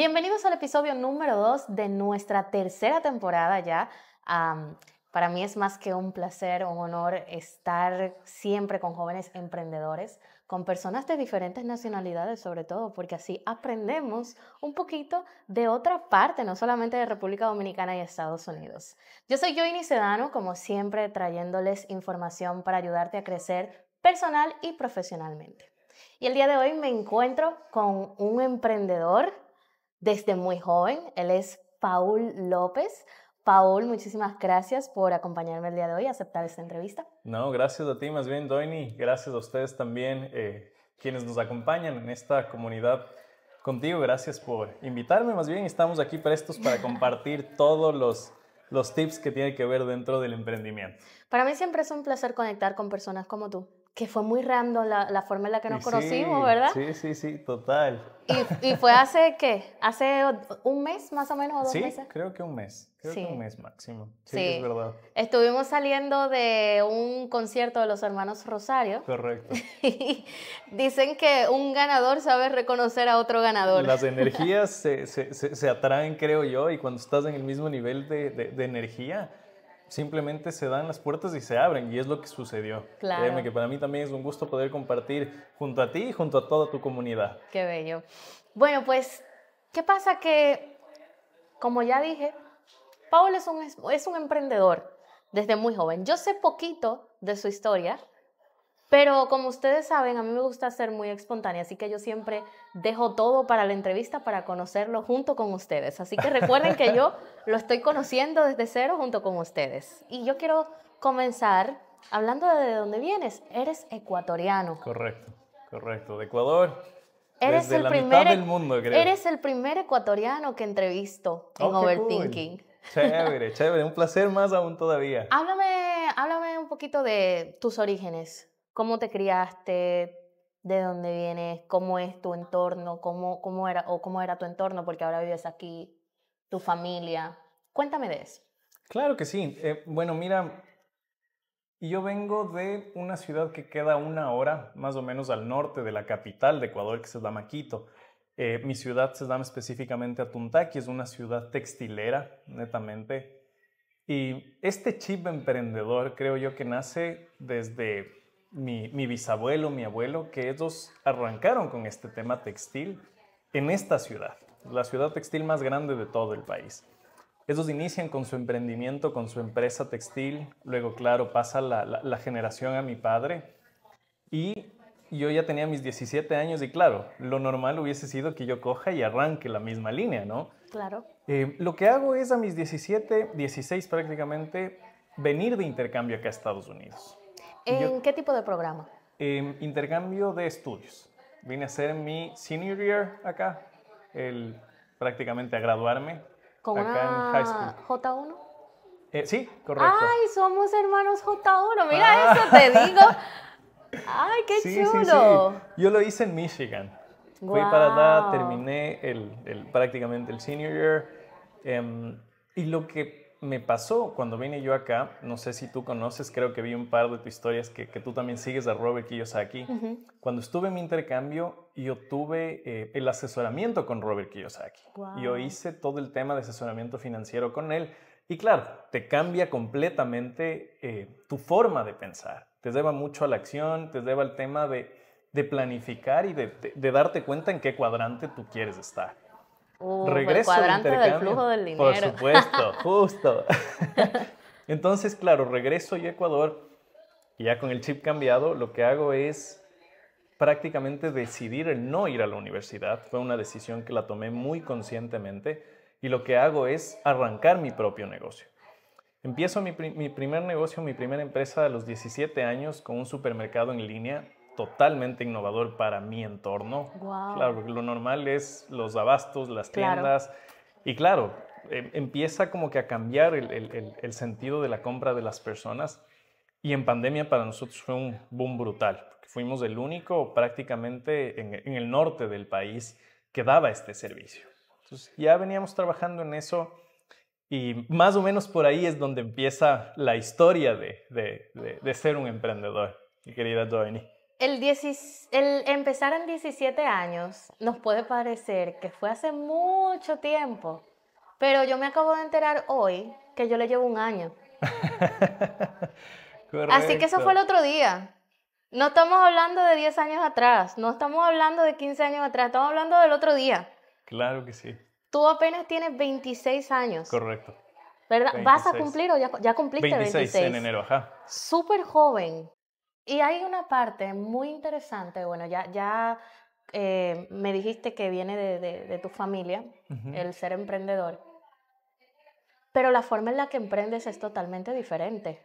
Bienvenidos al episodio número 2 de nuestra tercera temporada ya. para mí es más que un placer, un honor estar siempre con jóvenes emprendedores, con personas de diferentes nacionalidades sobre todo, porque así aprendemos un poquito de otra parte, no solamente de República Dominicana y Estados Unidos. Yo soy Joini Sedano, como siempre, trayéndoles información para ayudarte a crecer personal y profesionalmente. Y el día de hoy me encuentro con un emprendedor desde muy joven. Él es Paul López. Paul, muchísimas gracias por acompañarme el día de hoy y aceptar esta entrevista. No, gracias a ti, más bien, Doini. Gracias a ustedes también, eh, quienes nos acompañan en esta comunidad contigo. Gracias por invitarme, más bien. Estamos aquí prestos para compartir todos los, los tips que tiene que ver dentro del emprendimiento. Para mí siempre es un placer conectar con personas como tú, que fue muy random la, la forma en la que nos conocimos, ¿verdad? Sí, sí, sí, total. Y, fue hace, ¿qué? ¿Hace un mes más o menos o dos meses? Sí, creo que un mes. Creo que un mes máximo. Sí, es verdad. Estuvimos saliendo de un concierto de los hermanos Rosario. Correcto. Y dicen que un ganador sabe reconocer a otro ganador. Las energías se, se, se, atraen, creo yo, y cuando estás en el mismo nivel de, de, de energía simplemente se dan las puertas y se abren, y es lo que sucedió. Claro. Créeme que para mí también es un gusto poder compartir junto a ti y junto a toda tu comunidad. Qué bello. Bueno, pues, ¿qué pasa? Que, como ya dije, Paul es un, es un emprendedor desde muy joven. Yo sé poquito de su historia, pero como ustedes saben, a mí me gusta ser muy espontánea, así que yo siempre dejo todo para la entrevista para conocerlo junto con ustedes. Así que recuerden que yo lo estoy conociendo desde cero junto con ustedes. Y yo quiero comenzar hablando de, dónde vienes. Eres ecuatoriano. Correcto, correcto. De Ecuador. Eres el la primer, mitad del mundo, creo. Eres el primer ecuatoriano que entrevisto en oh, Overthinking. Chévere, chévere. Un placer más aún todavía. Háblame, háblame un poquito de tus orígenes cómo te criaste, de dónde vienes, cómo es tu entorno, cómo, cómo era o cómo era tu entorno, porque ahora vives aquí, tu familia. Cuéntame de eso. Claro que sí. Eh, bueno, mira, yo vengo de una ciudad que queda una hora más o menos al norte de la capital de Ecuador, que se llama Quito. Eh, mi ciudad se llama específicamente Atuntaqui, es una ciudad textilera, netamente. Y este chip emprendedor creo yo que nace desde mi, bisabuelo, mi abuelo, que ellos arrancaron con este tema textil en esta ciudad, la ciudad textil más grande de todo el país. Ellos inician con su emprendimiento, con su empresa textil, luego, claro, pasa la, generación a mi padre y yo ya tenía mis 17 años y claro, lo normal hubiese sido que yo coja y arranque la misma línea, ¿no? Claro. Eh, lo que hago es a mis 17, 16 prácticamente, venir de intercambio acá a Estados Unidos. ¿En qué tipo de programa? Em, intercambio de estudios. Vine a ser mi senior year acá, el, prácticamente a graduarme. ¿Con acá en high school. J1? Eh, sí, correcto. ¡Ay, somos hermanos J1! Mira ah. eso, te digo. ¡Ay, qué chulo! Yo lo hice en Michigan. Fui para allá, terminé el, prácticamente el senior year. Em, y lo que me pasó cuando vine yo acá, no sé si tú conoces, creo que vi un par de tus historias que, tú también sigues a Robert Kiyosaki. Cuando estuve en mi intercambio, yo tuve eh, el asesoramiento con Robert Kiyosaki. Yo hice todo el tema de asesoramiento financiero con él. Y claro, te cambia completamente eh, tu forma de pensar. Te lleva mucho a la acción, te lleva al tema de, planificar y de darte cuenta en qué cuadrante tú quieres estar. Uh, regreso el cuadrante del, flujo del dinero. Por supuesto, justo. Entonces, claro, regreso yo a Ecuador y ya con el chip cambiado, lo que hago es prácticamente decidir el no ir a la universidad. Fue una decisión que la tomé muy conscientemente y lo que hago es arrancar mi propio negocio. Empiezo mi, mi primer negocio, mi primera empresa a los 17 años con un supermercado en línea totalmente innovador para mi entorno. Claro, porque lo normal es los abastos, las tiendas. Y claro, em, empieza como que a cambiar el, sentido de la compra de las personas. Y en pandemia para nosotros fue un boom brutal, porque fuimos el único prácticamente en, el norte del país que daba este servicio. Entonces ya veníamos trabajando en eso. Y más o menos por ahí es donde empieza la historia de, ser un emprendedor, mi querida Joanie el, el empezar en 17 años nos puede parecer que fue hace mucho tiempo, pero yo me acabo de enterar hoy que yo le llevo un año. Así que eso fue el otro día. No estamos hablando de 10 años atrás, no estamos hablando de 15 años atrás, estamos hablando del otro día. Claro que sí. Tú apenas tienes 26 años. Correcto. ¿Verdad? ¿Vas a cumplir o ya, ya cumpliste 26? 26 en enero, ajá. Súper joven. Y hay una parte muy interesante, bueno, ya, ya eh, me dijiste que viene de, de, tu familia, el ser emprendedor, pero la forma en la que emprendes es totalmente diferente.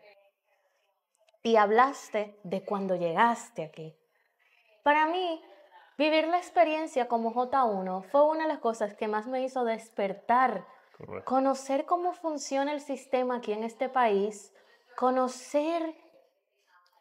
Y hablaste de cuando llegaste aquí. Para mí, vivir la experiencia como J1 fue una de las cosas que más me hizo despertar, conocer cómo funciona el sistema aquí en este país, conocer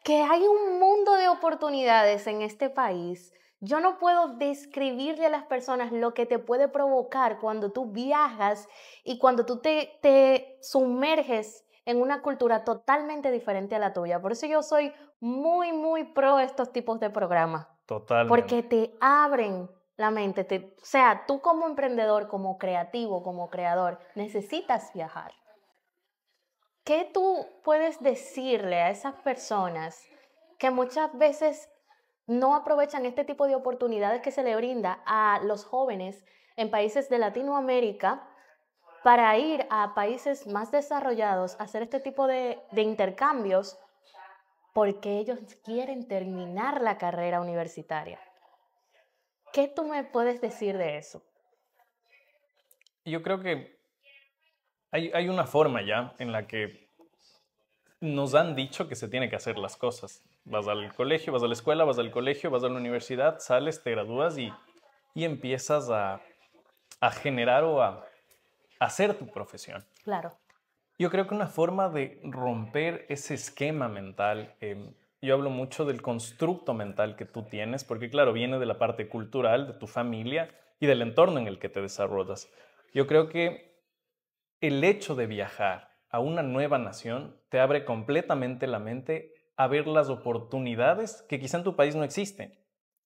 que hay un mundo de oportunidades en este país. Yo no puedo describirle a las personas lo que te puede provocar cuando tú viajas y cuando tú te, sumerges en una cultura totalmente diferente a la tuya. Por eso yo soy muy, muy pro estos tipos de programas. Total. Porque te abren la mente. o sea, tú como emprendedor, como creativo, como creador, necesitas viajar. ¿Qué tú puedes decirle a esas personas que muchas veces no aprovechan este tipo de oportunidades que se le brinda a los jóvenes en países de Latinoamérica para ir a países más desarrollados, a hacer este tipo de, de intercambios, porque ellos quieren terminar la carrera universitaria. ¿Qué tú me puedes decir de eso? Yo creo que hay, una forma ya en la que nos han dicho que se tiene que hacer las cosas. Vas al colegio, vas a la escuela, vas al colegio, vas a la universidad, sales, te gradúas y, y empiezas a, a, generar o a, hacer tu profesión. Claro. Yo creo que una forma de romper ese esquema mental, em, yo hablo mucho del constructo mental que tú tienes, porque claro, viene de la parte cultural, de tu familia y del entorno en el que te desarrollas. Yo creo que el hecho de viajar a una nueva nación te abre completamente la mente a ver las oportunidades que quizá en tu país no existen,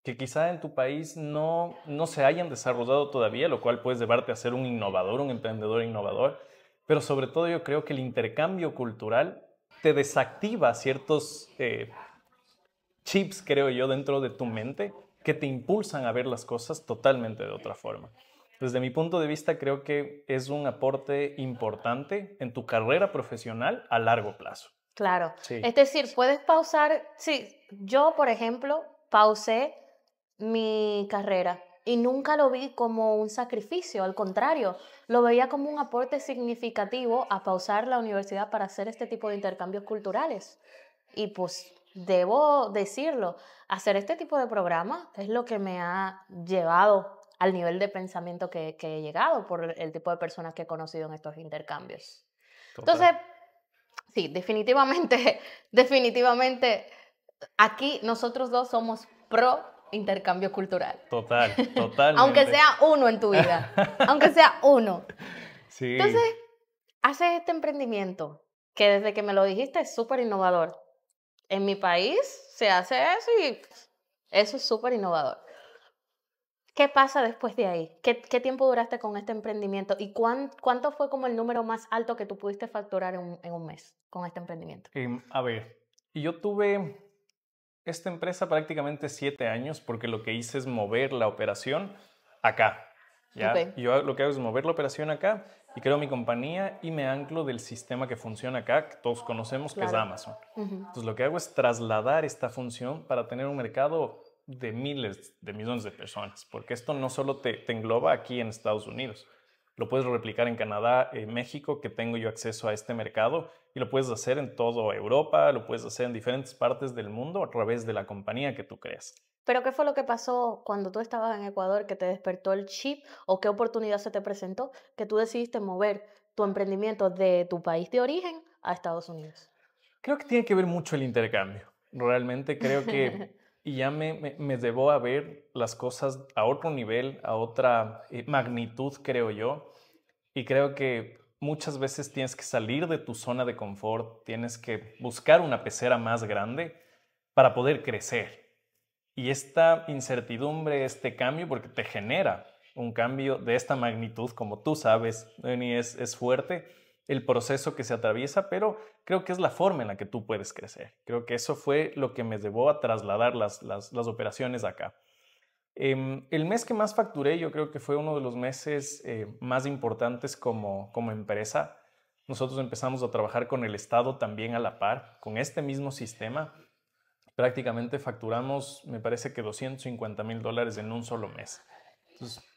que quizá en tu país no, se hayan desarrollado todavía, lo cual puedes llevarte a ser un innovador, un emprendedor innovador, pero sobre todo yo creo que el intercambio cultural te desactiva ciertos eh, chips, creo yo, dentro de tu mente que te impulsan a ver las cosas totalmente de otra forma. Desde mi punto de vista, creo que es un aporte importante en tu carrera profesional a largo plazo. Claro. Es decir, puedes pausar. Sí, yo, por ejemplo, pausé mi carrera y nunca lo vi como un sacrificio, al contrario, lo veía como un aporte significativo a pausar la universidad para hacer este tipo de intercambios culturales. Y pues debo decirlo, hacer este tipo de programa es lo que me ha llevado al nivel de pensamiento que, he llegado por el tipo de personas que he conocido en estos intercambios. Entonces, sí, definitivamente, definitivamente, aquí nosotros dos somos pro intercambio cultural. Total, total. aunque sea uno en tu vida, aunque sea uno. Sí. Entonces, haces este emprendimiento que desde que me lo dijiste es súper innovador. En mi país se hace eso y eso es súper innovador. ¿Qué pasa después de ahí? ¿Qué, tiempo duraste con este emprendimiento? ¿Y cuánto fue como el número más alto que tú pudiste facturar en, un mes con este emprendimiento? Em, a ver, yo tuve esta empresa prácticamente siete años porque lo que hice es mover la operación acá. ¿ya? Yo lo que hago es mover la operación acá y creo mi compañía y me anclo del sistema que funciona acá, que todos conocemos, que es Amazon. Entonces lo que hago es trasladar esta función para tener un mercado de miles, de millones de personas, porque esto no solo te, engloba aquí en Estados Unidos, lo puedes replicar en Canadá, en México, que tengo yo acceso a este mercado, y lo puedes hacer en toda Europa, lo puedes hacer en diferentes partes del mundo a través de la compañía que tú creas. Pero ¿qué fue lo que pasó cuando tú estabas en Ecuador que te despertó el chip o qué oportunidad se te presentó que tú decidiste mover tu emprendimiento de tu país de origen a Estados Unidos? Creo que tiene que ver mucho el intercambio. Realmente creo que y ya me, me, me a ver las cosas a otro nivel, a otra eh, magnitud, creo yo. Y creo que muchas veces tienes que salir de tu zona de confort, tienes que buscar una pecera más grande para poder crecer. Y esta incertidumbre, este cambio, porque te genera un cambio de esta magnitud, como tú sabes, es, es fuerte el proceso que se atraviesa, pero creo que es la forma en la que tú puedes crecer. Creo que eso fue lo que me llevó a trasladar las, operaciones acá. Em, el mes que más facturé, yo creo que fue uno de los meses eh, más importantes como, como empresa. Nosotros empezamos a trabajar con el Estado también a la par, con este mismo sistema. Prácticamente facturamos, me parece que 250 mil dólares en un solo mes.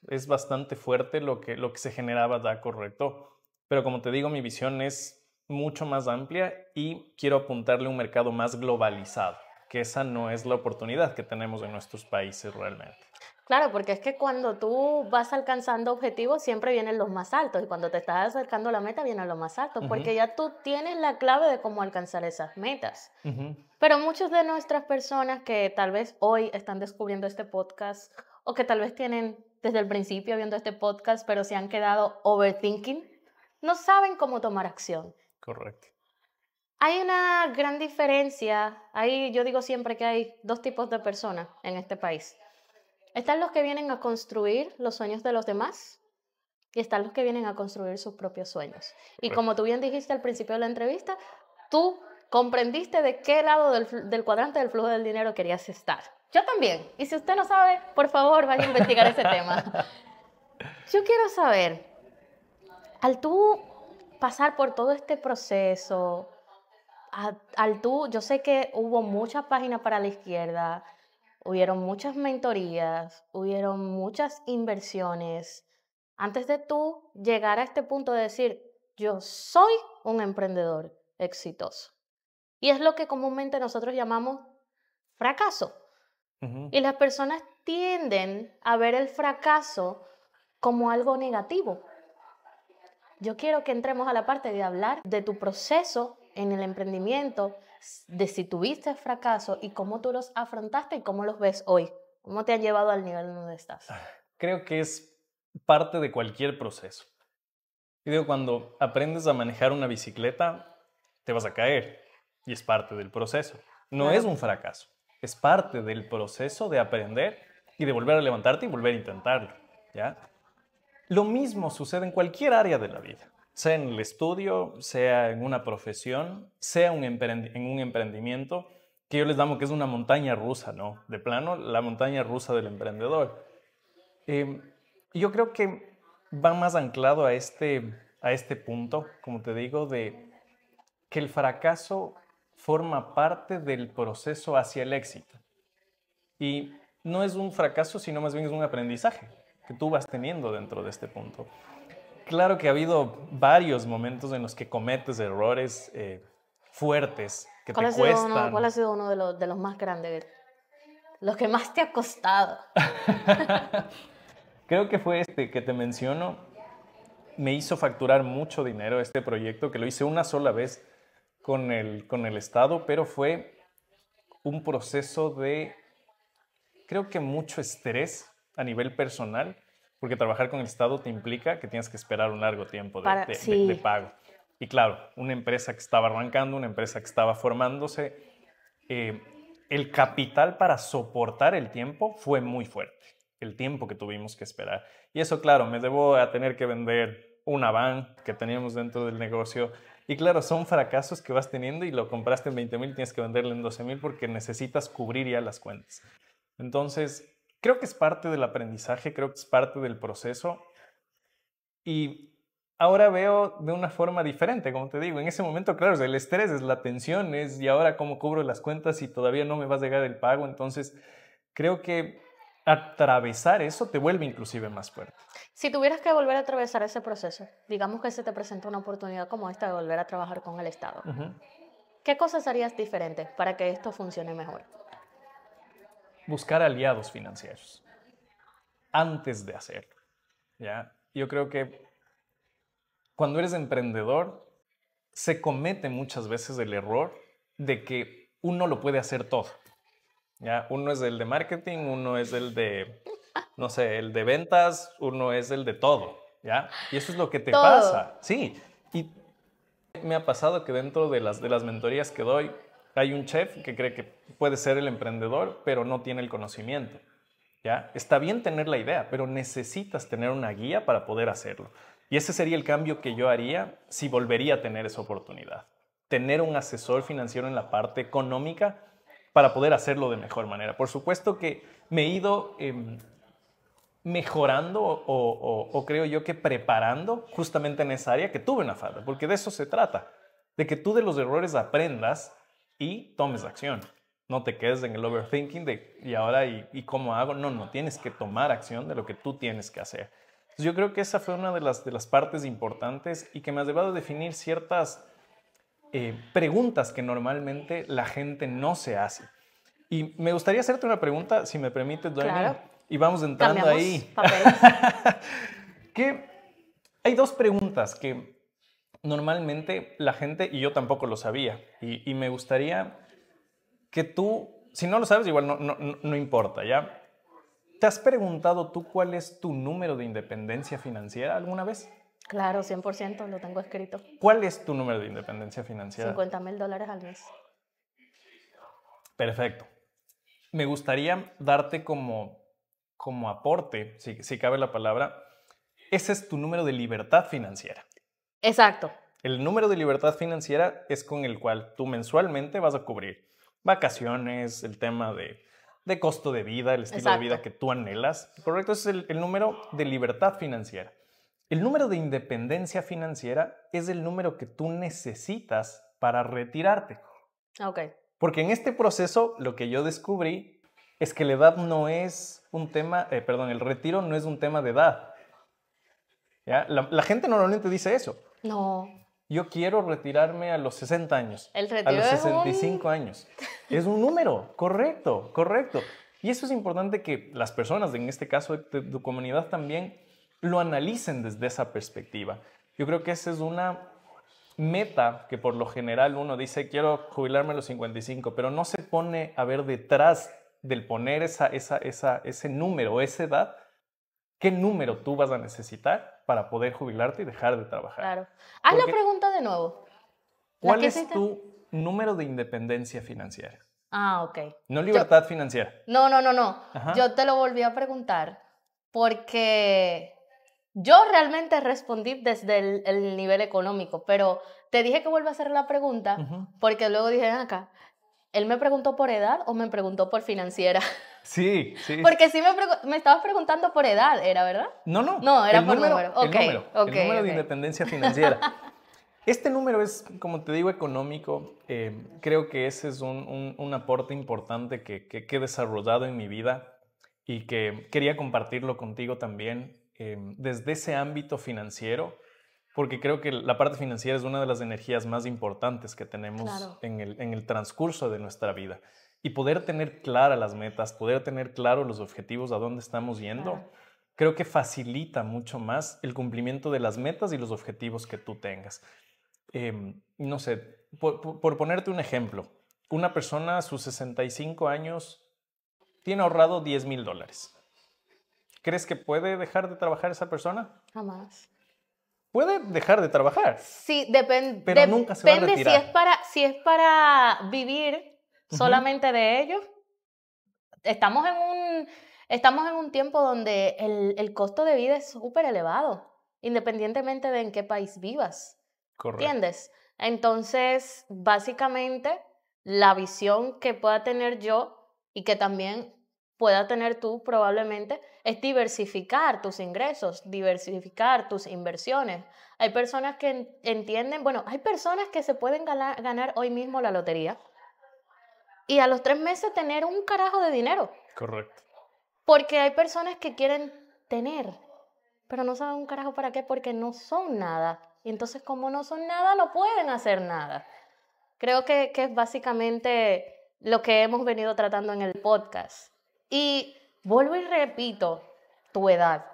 es bastante fuerte lo que, lo que se generaba da correcto pero como te digo, mi visión es mucho más amplia y quiero apuntarle a un mercado más globalizado, que esa no es la oportunidad que tenemos en nuestros países realmente. Claro, porque es que cuando tú vas alcanzando objetivos siempre vienen los más altos y cuando te estás acercando a la meta vienen los más altos, porque ya tú tienes la clave de cómo alcanzar esas metas. Pero muchas de nuestras personas que tal vez hoy están descubriendo este podcast o que tal vez tienen desde el principio viendo este podcast, pero se han quedado overthinking, no saben cómo tomar acción. Correcto. Hay una gran diferencia, ahí yo digo siempre que hay dos tipos de personas en este país. Están los que vienen a construir los sueños de los demás y están los que vienen a construir sus propios sueños. Y como tú bien dijiste al principio de la entrevista, tú comprendiste de qué lado del, del cuadrante del flujo del dinero querías estar. Yo también. Y si usted no sabe, por favor, vaya a investigar ese tema. Yo quiero saber, al tú pasar por todo este proceso, al tú, yo sé que hubo muchas páginas para la izquierda, hubieron muchas mentorías, hubieron muchas inversiones, antes de tú llegar a este punto de decir, yo soy un emprendedor exitoso. Y es lo que comúnmente nosotros llamamos fracaso. Y las personas tienden a ver el fracaso como algo negativo. Yo quiero que entremos a la parte de hablar de tu proceso en el emprendimiento, de si tuviste fracaso y cómo tú los afrontaste y cómo los ves hoy. ¿Cómo te han llevado al nivel donde estás? Ah, creo que es parte de cualquier proceso. Y digo, cuando aprendes a manejar una bicicleta, te vas a caer y es parte del proceso. No es un fracaso, es parte del proceso de aprender y de volver a levantarte y volver a intentarlo, ¿ya? Lo mismo sucede en cualquier área de la vida, sea en el estudio, sea en una profesión, sea en un emprendimiento, que yo les damos que es una montaña rusa, ¿no? De plano, la montaña rusa del emprendedor. Eh, yo creo que va más anclado a este, a este punto, como te digo, de que el fracaso forma parte del proceso hacia el éxito. Y no es un fracaso, sino más bien es un aprendizaje que tú vas teniendo dentro de este punto. Claro que ha habido varios momentos en los que cometes errores eh, fuertes que te cuestan. ¿Cuál ha sido uno de los, de los más grandes? Los que más te ha costado. Creo que fue este que te menciono. Me hizo facturar mucho dinero este proyecto, que lo hice una sola vez con el, con el Estado, pero fue un proceso de, creo que mucho estrés a nivel personal, porque trabajar con el Estado te implica que tienes que esperar un largo tiempo de, pago. Y claro, una empresa que estaba arrancando, una empresa que estaba formándose, eh, el capital para soportar el tiempo fue muy fuerte, el tiempo que tuvimos que esperar. Y eso, claro, me debo a tener que vender una van que teníamos dentro del negocio. Y claro, son fracasos que vas teniendo y lo compraste en 20 mil, tienes que venderle en 12 mil porque necesitas cubrir ya las cuentas. Entonces, creo que es parte del aprendizaje, creo que es parte del proceso. Y ahora veo de una forma diferente, como te digo. En ese momento, claro, el estrés es la tensión, es y ahora cómo cubro las cuentas y todavía no me vas a llegar el pago. Entonces, creo que atravesar eso te vuelve inclusive más fuerte. Si tuvieras que volver a atravesar ese proceso, digamos que se te presenta una oportunidad como esta de volver a trabajar con el Estado, ¿qué cosas harías diferente para que esto funcione mejor? buscar aliados financieros antes de hacerlo. ¿ya? Yo creo que cuando eres emprendedor, se comete muchas veces el error de que uno lo puede hacer todo. ¿ya? Uno es el de marketing, uno es el de, no sé, el de ventas, uno es el de todo. ¿ya? Y eso es lo que te pasa. Sí. Y me ha pasado que dentro de las, de las mentorías que doy, hay un chef que cree que puede ser el emprendedor, pero no tiene el conocimiento. ¿ya? Está bien tener la idea, pero necesitas tener una guía para poder hacerlo. Y ese sería el cambio que yo haría si volvería a tener esa oportunidad. Tener un asesor financiero en la parte económica para poder hacerlo de mejor manera. Por supuesto que me he ido em, mejorando o, o, creo yo que preparando justamente en esa área que tuve una falta, porque de eso se trata, de que tú de los errores aprendas y tomes acción. No te quedes en el overthinking de y ahora y, cómo hago. No, no, tienes que tomar acción de lo que tú tienes que hacer. yo creo que esa fue una de las, de las partes importantes y que me ha llevado a definir ciertas eh, preguntas que normalmente la gente no se hace. Y me gustaría hacerte una pregunta, si me permites, Dwayne. Y vamos entrando Cambiamos ahí. que hay dos preguntas que normalmente la gente, y yo tampoco lo sabía, y, me gustaría que tú, si no lo sabes, igual no, no, importa, ¿ya? ¿Te has preguntado tú cuál es tu número de independencia financiera alguna vez? Claro, 100%, lo tengo escrito. ¿Cuál es tu número de independencia financiera? 50 mil dólares al mes. Perfecto. Me gustaría darte como, como aporte, si cabe la palabra, ese es tu número de libertad financiera. Exacto. El número de libertad financiera es con el cual tú mensualmente vas a cubrir vacaciones, el tema de, costo de vida, el estilo de vida que tú anhelas. Correcto, ese es el, número de libertad financiera. El número de independencia financiera es el número que tú necesitas para retirarte. Ok. Porque en este proceso lo que yo descubrí es que la edad no es un tema, eh, perdón, el retiro no es un tema de edad. la gente normalmente dice eso. No. Yo quiero retirarme a los 60 años. El a los 65 años. Es un número, correcto, correcto. Y eso es importante que las personas, en este caso de tu comunidad también, lo analicen desde esa perspectiva. Yo creo que esa es una meta que por lo general uno dice, quiero jubilarme a los 55, pero no se pone a ver detrás del poner esa, ese número, esa edad, qué número tú vas a necesitar para poder jubilarte y dejar de trabajar. Claro. Haz la pregunta de nuevo. ¿Cuál es tu número de independencia financiera? Ah, ok. No libertad financiera. No, no, no, no. Yo te lo volví a preguntar porque yo realmente respondí desde el, nivel económico, pero te dije que vuelva a hacer la pregunta porque luego dije, acá, ¿Él me preguntó por edad o me preguntó por financiera? Sí, sí. Porque sí me, me estabas preguntando por edad, ¿era verdad? No, no. No, era por número. el número, el número de independencia financiera. este número es, como te digo, económico. Eh, creo que ese es un, un, aporte importante que, que, he desarrollado en mi vida y que quería compartirlo contigo también. Eh, desde ese ámbito financiero, porque creo que la parte financiera es una de las energías más importantes que tenemos en, el, en el transcurso de nuestra vida. Y poder tener claras las metas, poder tener claros los objetivos, a dónde estamos yendo, creo que facilita mucho más el cumplimiento de las metas y los objetivos que tú tengas. Eh, no sé, por, por ponerte un ejemplo, una persona a sus 65 años tiene ahorrado 10 mil dólares. ¿Crees que puede dejar de trabajar esa persona? Jamás. Puede dejar de trabajar. Sí, depende. Pero nunca se va a si es para, si es para vivir solamente de ellos. Estamos en un, estamos en un tiempo donde el, el costo de vida es súper elevado, independientemente de en qué país vivas. ¿Entiendes? Entonces, básicamente, la visión que pueda tener yo y que también pueda tener tú probablemente es diversificar tus ingresos, diversificar tus inversiones. Hay personas que entienden, bueno, hay personas que se pueden ganar, hoy mismo la lotería y a los tres meses tener un carajo de dinero. Correcto. Porque hay personas que quieren tener, pero no saben un carajo para qué porque no son nada. Y entonces como no son nada, no pueden hacer nada. Creo que, que es básicamente lo que hemos venido tratando en el podcast y vuelvo y repito, tu edad.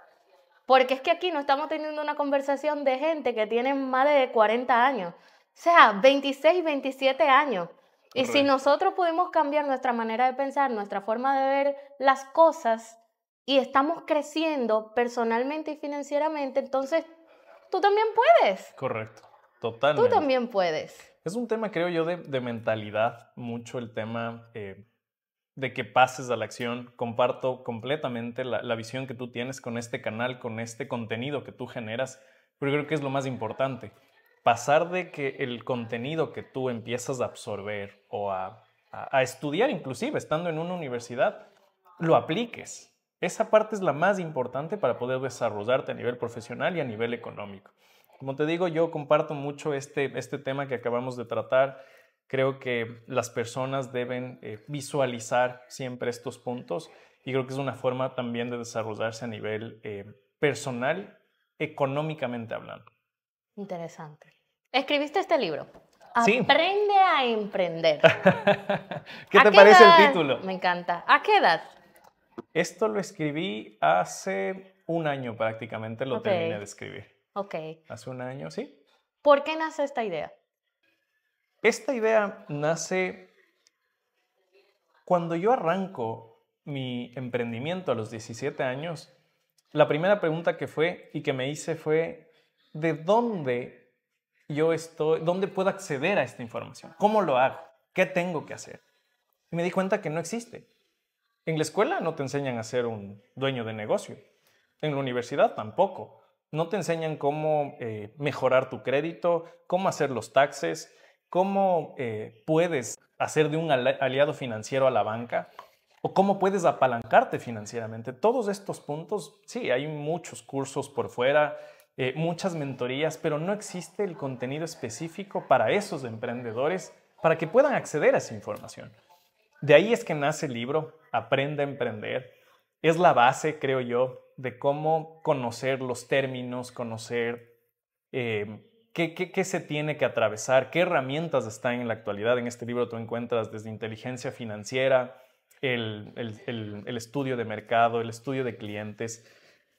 Porque es que aquí no estamos teniendo una conversación de gente que tiene más de 40 años, o sea, 26, 27 años. Y si nosotros pudimos cambiar nuestra manera de pensar, nuestra forma de ver las cosas y estamos creciendo personalmente y financieramente, entonces tú también puedes. Correcto, totalmente. Tú también puedes. Es un tema, creo yo, de, mentalidad, mucho el tema eh, de que pases a la acción. Comparto completamente la, visión que tú tienes con este canal, con este contenido que tú generas, pero creo que es lo más importante. Pasar de que el contenido que tú empiezas a absorber o a, estudiar, inclusive estando en una universidad, lo apliques. Esa parte es la más importante para poder desarrollarte a nivel profesional y a nivel económico. Como te digo, yo comparto mucho este, este tema que acabamos de tratar Creo que las personas deben eh, visualizar siempre estos puntos y creo que es una forma también de desarrollarse a nivel eh, personal, económicamente hablando. Interesante. Escribiste este libro. Sí. Aprende a emprender. ¿Qué te parece el título? Me encanta. ¿A qué edad? Esto lo escribí hace un año prácticamente, lo terminé de escribir. Ok. Hace un año, sí. ¿Por qué nace esta idea? Esta idea nace cuando yo arranco mi emprendimiento a los 17 años. La primera pregunta que fue y que me hice fue, ¿de dónde yo estoy, dónde puedo acceder a esta información? ¿Cómo lo hago? ¿Qué tengo que hacer? Y me di cuenta que no existe. En la escuela no te enseñan a ser un dueño de negocio. En la universidad tampoco. No te enseñan cómo eh, mejorar tu crédito, cómo hacer los taxes, ¿Cómo eh, puedes hacer de un aliado financiero a la banca? ¿O cómo puedes apalancarte financieramente? Todos estos puntos, sí, hay muchos cursos por fuera, eh, muchas mentorías, pero no existe el contenido específico para esos emprendedores para que puedan acceder a esa información. De ahí es que nace el libro Aprende a Emprender. Es la base, creo yo, de cómo conocer los términos, conocer eh, ¿Qué, se tiene que atravesar? ¿Qué herramientas están en la actualidad? En este libro tú encuentras desde inteligencia financiera, el, estudio de mercado, el estudio de clientes.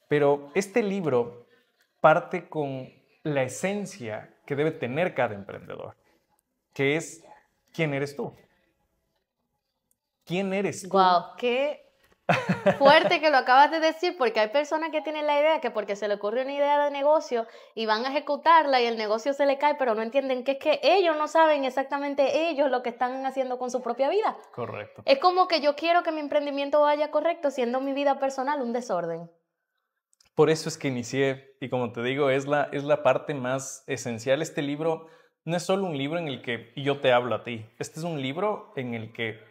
Pero este libro parte con la esencia que debe tener cada emprendedor, que es quién eres tú. ¿Quién eres tú? ¡Wow! ¡Qué Fuerte que lo acabas de decir, porque hay personas que tienen la idea que porque se le ocurre una idea de negocio y van a ejecutarla y el negocio se le cae, pero no entienden que es que ellos no saben exactamente ellos lo que están haciendo con su propia vida. Correcto. Es como que yo quiero que mi emprendimiento vaya correcto, siendo mi vida personal un desorden. Por eso es que inicié, y como te digo, es la, es la parte más esencial. Este libro no es solo un libro en el que yo te hablo a ti, este es un libro en el que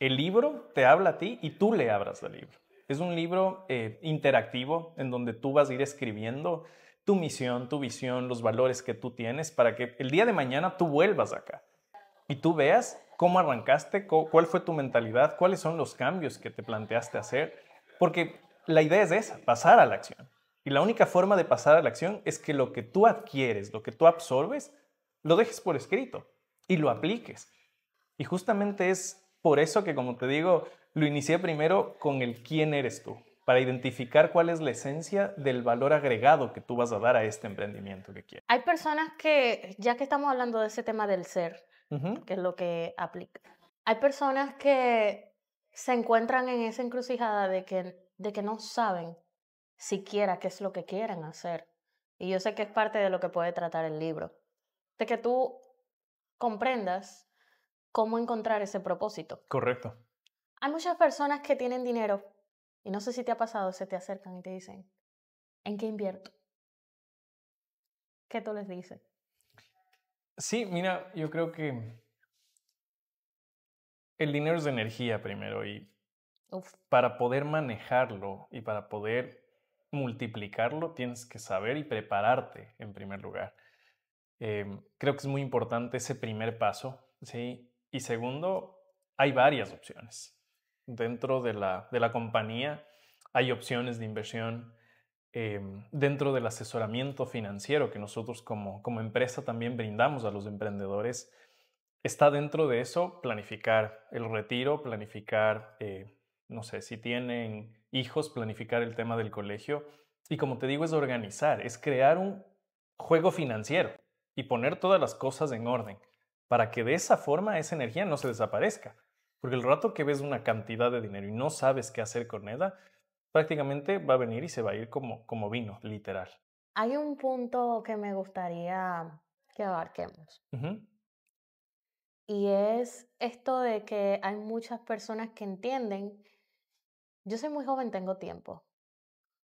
el libro te habla a ti y tú le abras el libro. Es un libro eh, interactivo en donde tú vas a ir escribiendo tu misión, tu visión, los valores que tú tienes para que el día de mañana tú vuelvas acá y tú veas cómo arrancaste, cuál fue tu mentalidad, cuáles son los cambios que te planteaste hacer. Porque la idea es esa, pasar a la acción. Y la única forma de pasar a la acción es que lo que tú adquieres, lo que tú absorbes, lo dejes por escrito y lo apliques. Y justamente es por eso que, como te digo, lo inicié primero con el quién eres tú, para identificar cuál es la esencia del valor agregado que tú vas a dar a este emprendimiento que quieres. Hay personas que, ya que estamos hablando de ese tema del ser, que es lo que aplica, hay personas que se encuentran en esa encrucijada de que, de que no saben siquiera qué es lo que quieren hacer. Y yo sé que es parte de lo que puede tratar el libro. De que tú comprendas cómo encontrar ese propósito. Correcto. Hay muchas personas que tienen dinero y no sé si te ha pasado, se te acercan y te dicen, ¿en qué invierto? ¿Qué tú les dices? Sí, mira, yo creo que el dinero es de energía primero y para poder manejarlo y para poder multiplicarlo tienes que saber y prepararte en primer lugar. Em, creo que es muy importante ese primer paso, ¿sí? Y segundo, hay varias opciones. Dentro de la, compañía hay opciones de inversión eh, dentro del asesoramiento financiero que nosotros como, como empresa también brindamos a los emprendedores. Está dentro de eso planificar el retiro, planificar, eh, no sé, si tienen hijos, planificar el tema del colegio. Y como te digo, es organizar, es crear un juego financiero y poner todas las cosas en orden para que de esa forma esa energía no se desaparezca. Porque el rato que ves una cantidad de dinero y no sabes qué hacer con ella, prácticamente va a venir y se va a ir como, como vino, literal. Hay un punto que me gustaría que abarquemos. Y es esto de que hay muchas personas que entienden, yo soy muy joven, tengo tiempo.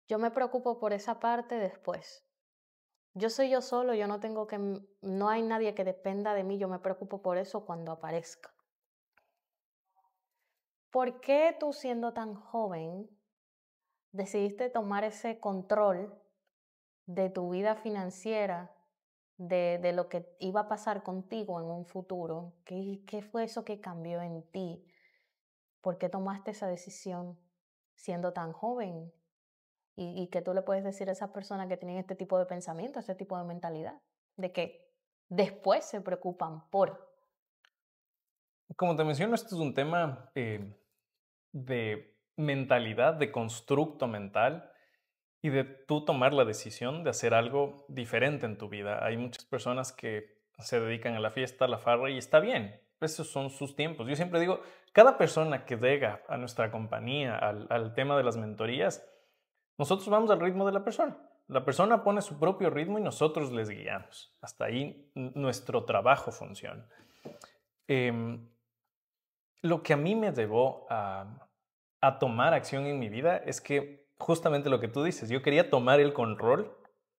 Yo me preocupo por esa parte después yo soy yo solo, yo no tengo que, no hay nadie que dependa de mí, yo me preocupo por eso cuando aparezca. ¿Por qué tú siendo tan joven decidiste tomar ese control de tu vida financiera, de, lo que iba a pasar contigo en un futuro? ¿Qué, ¿Qué fue eso que cambió en ti? ¿Por qué tomaste esa decisión siendo tan joven? Y, qué tú le puedes decir a esas personas que tienen este tipo de pensamiento, este tipo de mentalidad, de que después se preocupan por. Como te menciono, esto es un tema eh, de mentalidad, de constructo mental y de tú tomar la decisión de hacer algo diferente en tu vida. Hay muchas personas que se dedican a la fiesta, a la farra y está bien. Esos son sus tiempos. Yo siempre digo, cada persona que llega a nuestra compañía, al tema de las mentorías, nosotros vamos al ritmo de la persona. La persona pone su propio ritmo y nosotros les guiamos. Hasta ahí nuestro trabajo funciona. Em, lo que a mí me llevó a tomar acción en mi vida es que justamente lo que tú dices, yo quería tomar el control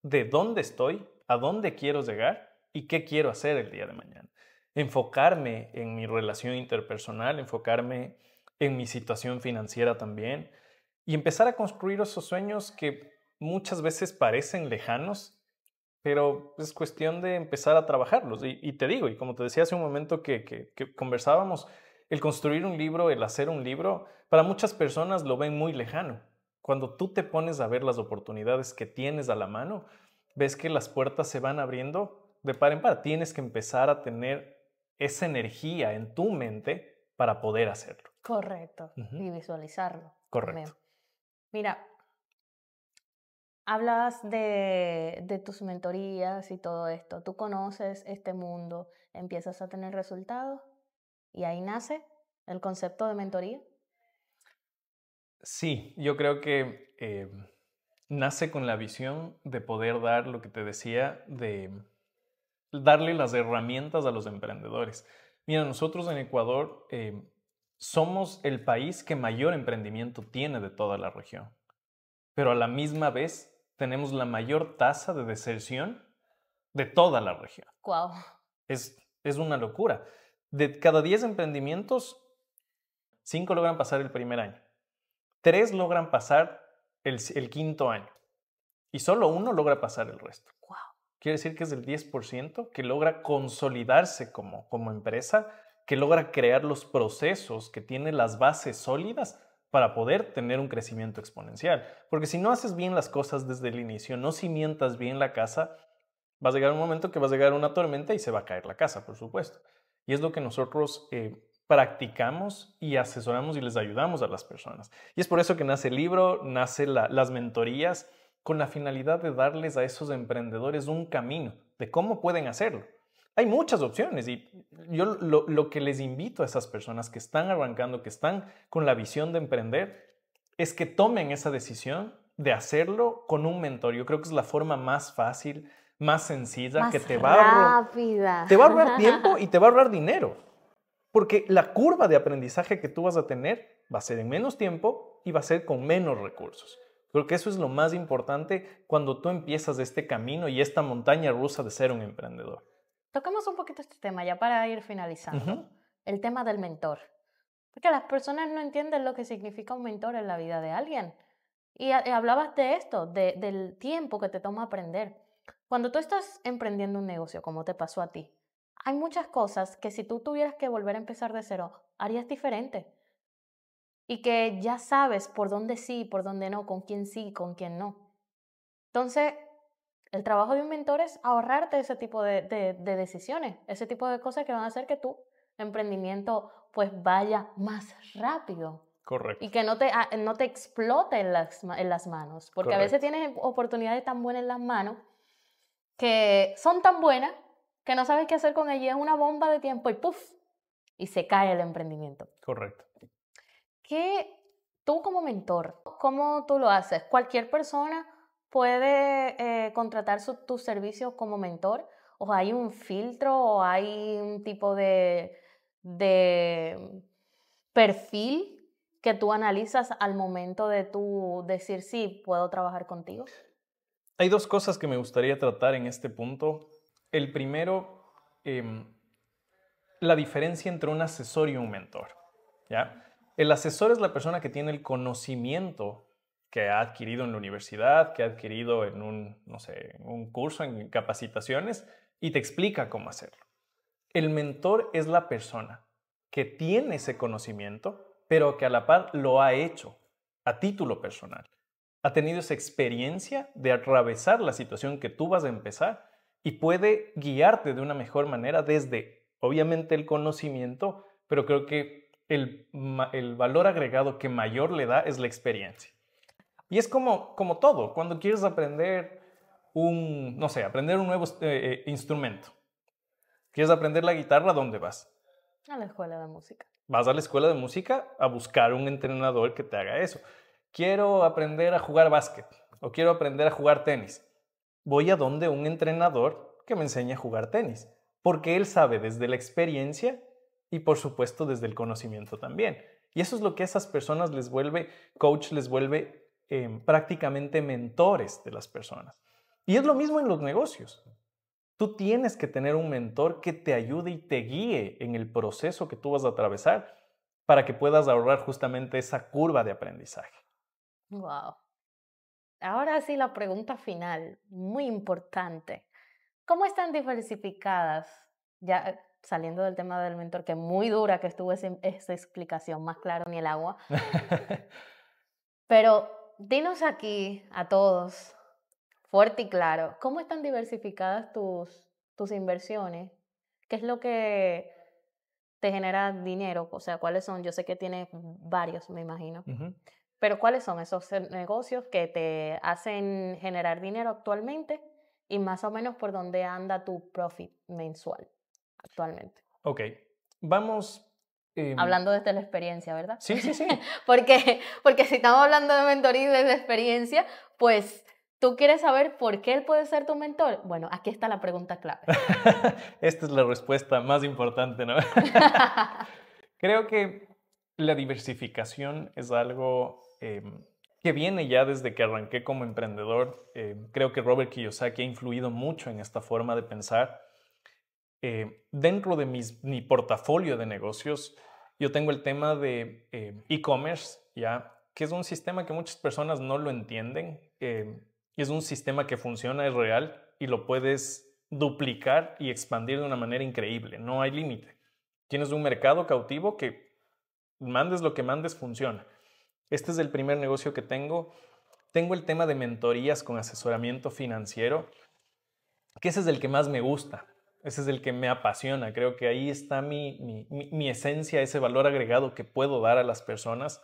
de dónde estoy, a dónde quiero llegar y qué quiero hacer el día de mañana. Enfocarme en mi relación interpersonal, enfocarme en mi situación financiera también, y empezar a construir esos sueños que muchas veces parecen lejanos, pero es cuestión de empezar a trabajarlos. Y, te digo, y como te decía hace un momento que, conversábamos, el construir un libro, el hacer un libro, para muchas personas lo ven muy lejano. Cuando tú te pones a ver las oportunidades que tienes a la mano, ves que las puertas se van abriendo de par en par. Tienes que empezar a tener esa energía en tu mente para poder hacerlo. Correcto. Y visualizarlo. Correcto. Mira, hablas de, tus mentorías y todo esto. Tú conoces este mundo, empiezas a tener resultados y ahí nace el concepto de mentoría. Sí, yo creo que em, nace con la visión de poder dar lo que te decía, de darle las herramientas a los emprendedores. Mira, nosotros en Ecuador... Em, somos el país que mayor emprendimiento tiene de toda la región, pero a la misma vez tenemos la mayor tasa de deserción de toda la región. Wow. Es, es una locura. De cada 10 emprendimientos, 5 logran pasar el primer año, 3 logran pasar el, quinto año y solo uno logra pasar el resto. Wow. Quiere decir que es el 10% que logra consolidarse como, como empresa que logra crear los procesos, que tiene las bases sólidas para poder tener un crecimiento exponencial. Porque si no haces bien las cosas desde el inicio, no cimientas bien la casa, va a llegar un momento que va a llegar una tormenta y se va a caer la casa, por supuesto. Y es lo que nosotros eh, practicamos y asesoramos y les ayudamos a las personas. Y es por eso que nace el libro, nace las mentorías, con la finalidad de darles a esos emprendedores un camino de cómo pueden hacerlo hay muchas opciones y yo lo, que les invito a esas personas que están arrancando, que están con la visión de emprender, es que tomen esa decisión de hacerlo con un mentor. Yo creo que es la forma más fácil, más sencilla, que te va, a te va a ahorrar tiempo y te va a ahorrar dinero. Porque la curva de aprendizaje que tú vas a tener va a ser en menos tiempo y va a ser con menos recursos. Creo que eso es lo más importante cuando tú empiezas este camino y esta montaña rusa de ser un emprendedor. Tocamos un poquito este tema ya para ir finalizando. El tema del mentor. Porque las personas no entienden lo que significa un mentor en la vida de alguien. Y, hablabas de esto, del tiempo que te toma aprender. Cuando tú estás emprendiendo un negocio, como te pasó a ti, hay muchas cosas que si tú tuvieras que volver a empezar de cero, harías diferente. Y que ya sabes por dónde sí, por dónde no, con quién sí, con quién no. Entonces, el trabajo de un mentor es ahorrarte ese tipo de, decisiones, ese tipo de cosas que van a hacer que tu emprendimiento pues vaya más rápido. Correcto. Y que no te, ah, no te explote en las, en las manos, porque a veces tienes oportunidades tan buenas en las manos que son tan buenas que no sabes qué hacer con ellas, es una bomba de tiempo y ¡puf! Y se cae el emprendimiento. Correcto. ¿Qué tú como mentor, cómo tú lo haces? ¿Cualquier persona puede eh, contratar tus servicios como mentor? ¿O hay un filtro o hay un tipo de, de perfil que tú analizas al momento de tú decir, sí, puedo trabajar contigo? Hay dos cosas que me gustaría tratar en este punto. El primero, em, la diferencia entre un asesor y un mentor. ¿ya? El asesor es la persona que tiene el conocimiento que ha adquirido en la universidad, que ha adquirido en un, no sé, un curso, en capacitaciones, y te explica cómo hacerlo. El mentor es la persona que tiene ese conocimiento, pero que a la par lo ha hecho a título personal. Ha tenido esa experiencia de atravesar la situación que tú vas a empezar y puede guiarte de una mejor manera desde, obviamente, el conocimiento, pero creo que el valor agregado que mayor le da es la experiencia. Y es como, como todo, cuando quieres aprender un, no sé, aprender un nuevo eh, eh, instrumento. ¿Quieres aprender la guitarra? ¿Dónde vas? A la escuela de música. Vas a la escuela de música a buscar un entrenador que te haga eso. Quiero aprender a jugar básquet o quiero aprender a jugar tenis. Voy a donde un entrenador que me enseñe a jugar tenis, porque él sabe desde la experiencia y por supuesto desde el conocimiento también. Y eso es lo que a esas personas les vuelve, coach les vuelve Em, prácticamente mentores de las personas. Y es lo mismo en los negocios. Tú tienes que tener un mentor que te ayude y te guíe en el proceso que tú vas a atravesar para que puedas ahorrar justamente esa curva de aprendizaje. Wow. Ahora sí, la pregunta final, muy importante. ¿Cómo están diversificadas, ya saliendo del tema del mentor, que muy dura que estuvo esa explicación, más claro ni el agua, pero dinos aquí a todos, fuerte y claro, ¿cómo están diversificadas tus, tus inversiones? ¿Qué es lo que te genera dinero? O sea, ¿cuáles son? Yo sé que tienes varios, me imagino. Pero ¿cuáles son esos negocios que te hacen generar dinero actualmente y más o menos por dónde anda tu profit mensual actualmente? Ok, vamos Em, hablando desde la experiencia, ¿verdad? Sí, sí, sí. porque, porque si estamos hablando de mentoría desde experiencia, pues tú quieres saber por qué él puede ser tu mentor. Bueno, aquí está la pregunta clave. Esta es la respuesta más importante, ¿no? Creo que la diversificación es algo em, que viene ya desde que arranqué como emprendedor. Em, creo que Robert Kiyosaki ha influido mucho en esta forma de pensar. Eh, dentro de mi portafolio de negocios, yo tengo el tema de eh, e-commerce, ¿ya? que es un sistema que muchas personas no lo entienden. Eh, y es un sistema que funciona, es real y lo puedes duplicar y expandir de una manera increíble. No hay límite. Tienes un mercado cautivo que mandes lo que mandes funciona. Este es el primer negocio que tengo. Tengo el tema de mentorías con asesoramiento financiero, que ese es el que más me gusta, ese es el que me apasiona. Creo que ahí está mi, esencia, ese valor agregado que puedo dar a las personas,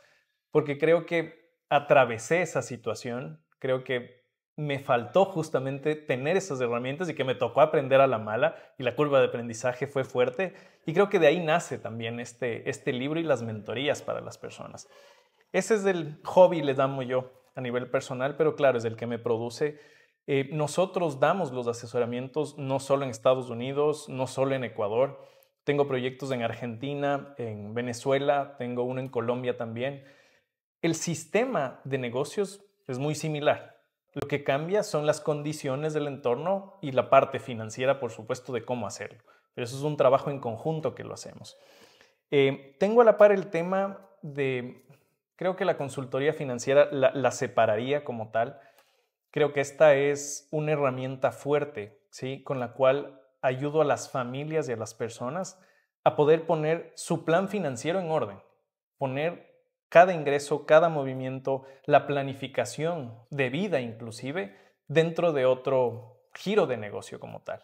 porque creo que atravesé esa situación, creo que me faltó justamente tener esas herramientas y que me tocó aprender a la mala y la curva de aprendizaje fue fuerte y creo que de ahí nace también este, este libro y las mentorías para las personas. Ese es el hobby, le damos yo a nivel personal, pero claro, es el que me produce eh, nosotros damos los asesoramientos no solo en Estados Unidos, no solo en Ecuador. Tengo proyectos en Argentina, en Venezuela, tengo uno en Colombia también. El sistema de negocios es muy similar. Lo que cambia son las condiciones del entorno y la parte financiera, por supuesto, de cómo hacerlo. Pero eso es un trabajo en conjunto que lo hacemos. Eh, tengo a la par el tema de, creo que la consultoría financiera la separaría como tal Creo que esta es una herramienta fuerte, ¿sí? Con la cual ayudo a las familias y a las personas a poder poner su plan financiero en orden, poner cada ingreso, cada movimiento, la planificación de vida inclusive dentro de otro giro de negocio como tal.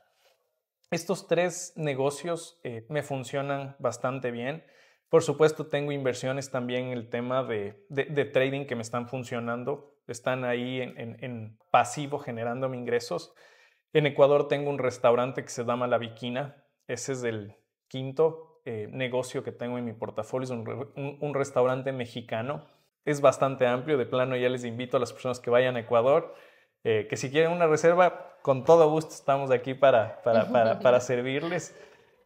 Estos tres negocios eh, me funcionan bastante bien. Por supuesto, tengo inversiones también en el tema de trading que me están funcionando están ahí en, en, pasivo generándome ingresos. En Ecuador tengo un restaurante que se llama La Viquina. Ese es el quinto eh, negocio que tengo en mi portafolio. Es un, un, restaurante mexicano. Es bastante amplio. De plano ya les invito a las personas que vayan a Ecuador, eh, que si quieren una reserva, con todo gusto estamos aquí para, para, para, para servirles.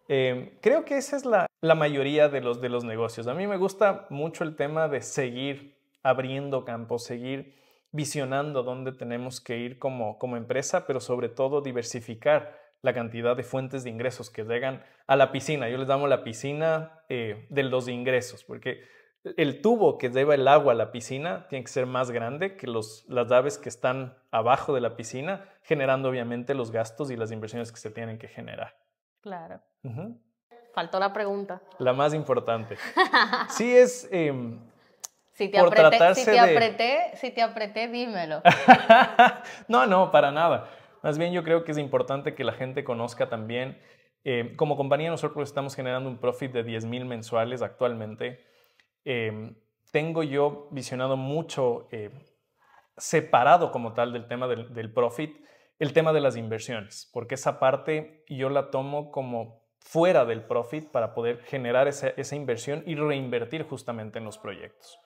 Eh, creo que esa es la, la, mayoría de los, de los negocios. A mí me gusta mucho el tema de seguir abriendo campos, seguir visionando dónde tenemos que ir como, como empresa, pero sobre todo diversificar la cantidad de fuentes de ingresos que llegan a la piscina. Yo les damos la piscina eh, de los ingresos, porque el tubo que lleva el agua a la piscina tiene que ser más grande que los, las aves que están abajo de la piscina, generando obviamente los gastos y las inversiones que se tienen que generar. Claro. Faltó la pregunta. La más importante. Sí, es, em, si te, apreté, si te apreté, dímelo. no, no, para nada. Más bien yo creo que es importante que la gente conozca también. Eh, como compañía nosotros estamos generando un profit de 10 mil mensuales actualmente. Em, tengo yo visionado mucho eh, separado como tal del tema del, profit, el tema de las inversiones, porque esa parte yo la tomo como fuera del profit para poder generar esa inversión y reinvertir justamente en los proyectos.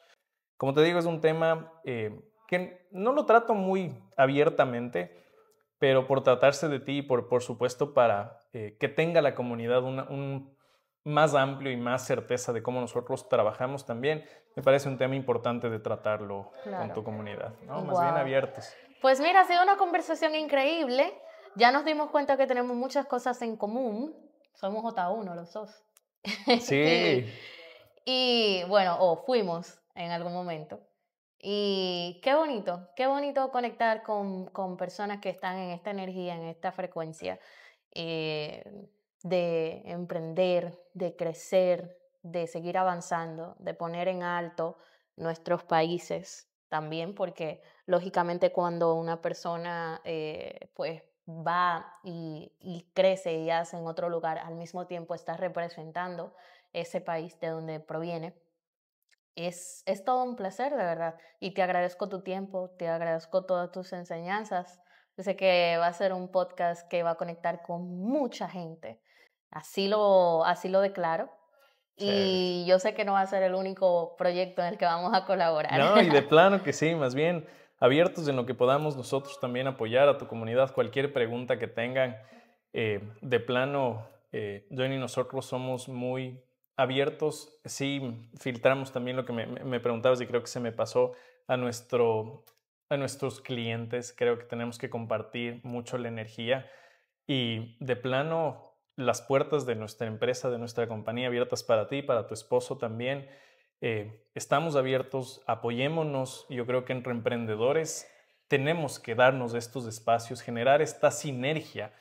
Como te digo, es un tema eh, que no lo trato muy abiertamente, pero por tratarse de ti y por, por supuesto para eh, que tenga la comunidad un más amplio y más certeza de cómo nosotros trabajamos también, me parece un tema importante de tratarlo con tu comunidad, ¿no? más bien abiertos. Pues mira, ha sido una conversación increíble. Ya nos dimos cuenta que tenemos muchas cosas en común. Somos J1 los dos. Sí. Y bueno, o fuimos en algún momento. Y qué bonito, qué bonito conectar con, con personas que están en esta energía, en esta frecuencia eh, de emprender, de crecer, de seguir avanzando, de poner en alto nuestros países también, porque lógicamente cuando una persona eh, pues va y crece y hace en otro lugar, al mismo tiempo está representando ese país de donde proviene. Es, es todo un placer, de verdad. Y te agradezco tu tiempo, te agradezco todas tus enseñanzas. sé que va a ser un podcast que va a conectar con mucha gente. Así lo, así lo declaro. Y yo sé que no va a ser el único proyecto en el que vamos a colaborar. No, y de plano que sí, más bien abiertos en lo que podamos nosotros también apoyar a tu comunidad. Cualquier pregunta que tengan, eh, de plano, eh, Johnny y nosotros somos muy abiertos, sí filtramos también lo que me, preguntabas y creo que se me pasó a, nuestro, a nuestros clientes. Creo que tenemos que compartir mucho la energía y de plano las puertas de nuestra empresa, de nuestra compañía abiertas para ti, para tu esposo también. Eh, estamos abiertos, apoyémonos. Yo creo que entre emprendedores tenemos que darnos estos espacios, generar esta sinergia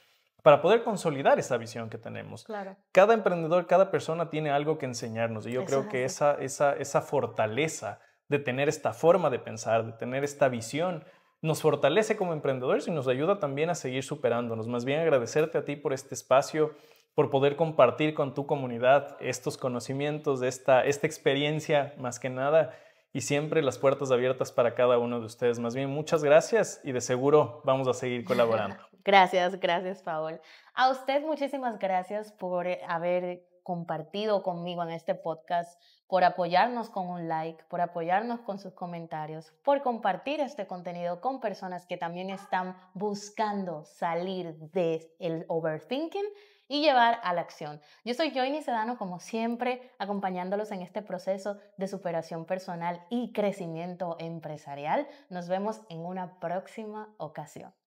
para poder consolidar esa visión que tenemos. Cada emprendedor, cada persona tiene algo que enseñarnos y yo creo que esa, esa, fortaleza de tener esta forma de pensar, de tener esta visión, nos fortalece como emprendedores y nos ayuda también a seguir superándonos. Más bien agradecerte a ti por este espacio, por poder compartir con tu comunidad estos conocimientos, esta, esta experiencia más que nada y siempre las puertas abiertas para cada uno de ustedes. Más bien, muchas gracias y de seguro vamos a seguir colaborando. Gracias, gracias, Paul. A usted muchísimas gracias por eh, haber compartido conmigo en este podcast, por apoyarnos con un like, por apoyarnos con sus comentarios, por compartir este contenido con personas que también están buscando salir del el overthinking y llevar a la acción. Yo soy Joyny Sedano, como siempre, acompañándolos en este proceso de superación personal y crecimiento empresarial. Nos vemos en una próxima ocasión.